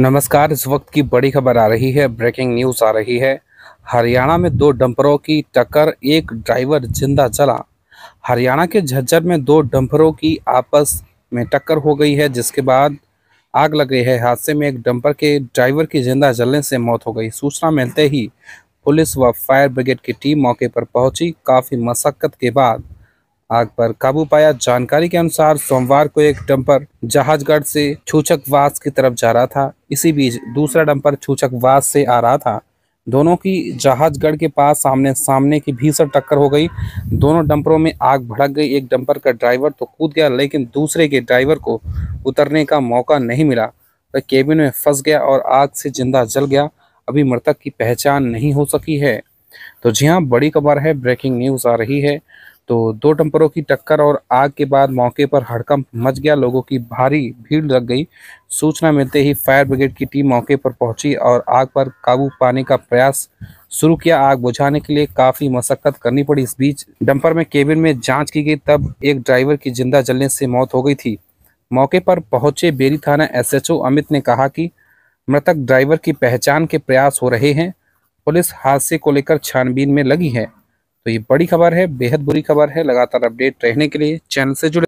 नमस्कार इस वक्त की बड़ी खबर आ रही है ब्रेकिंग न्यूज आ रही है हरियाणा में दो डंपरों की टक्कर एक ड्राइवर जिंदा चला हरियाणा के झज्जर में दो डंपरों की आपस में टक्कर हो गई है जिसके बाद आग लग गई है हादसे में एक डंपर के ड्राइवर की जिंदा जलने से मौत हो गई सूचना मिलते ही पुलिस व फायर ब्रिगेड की टीम मौके पर पहुंची काफ़ी मशक्क़त के बाद आग पर काबू पाया जानकारी के अनुसार सोमवार को एक डंपर जहाजगढ़ से वास की तरफ जा रहा था इसी बीच दूसरा डंपर छूछकवास से आ रहा था दोनों की जहाजगढ़ के पास सामने सामने की भीषण टक्कर हो गई दोनों डंपरों में आग भड़क गई एक डंपर का ड्राइवर तो कूद गया लेकिन दूसरे के ड्राइवर को उतरने का मौका नहीं मिला वह तो केबिन में फंस गया और आग से जिंदा जल गया अभी मृतक की पहचान नहीं हो सकी है तो जी हाँ बड़ी खबर है ब्रेकिंग न्यूज़ आ रही है तो दो टम्परों की टक्कर और आग के बाद मौके पर हड़कंप मच गया लोगों की भारी भीड़ लग गई सूचना मिलते ही फायर ब्रिगेड की टीम मौके पर पहुंची और आग पर काबू पाने का प्रयास शुरू किया आग बुझाने के लिए काफ़ी मशक्क़त करनी पड़ी इस बीच डंपर में केबिन में जांच की गई तब एक ड्राइवर की जिंदा जलने से मौत हो गई थी मौके पर पहुंचे बेरी थाना एस अमित ने कहा कि मृतक ड्राइवर की पहचान के प्रयास हो रहे हैं पुलिस हादसे को लेकर छानबीन में लगी है तो ये बड़ी खबर है बेहद बुरी खबर है लगातार अपडेट रहने के लिए चैनल से जुड़े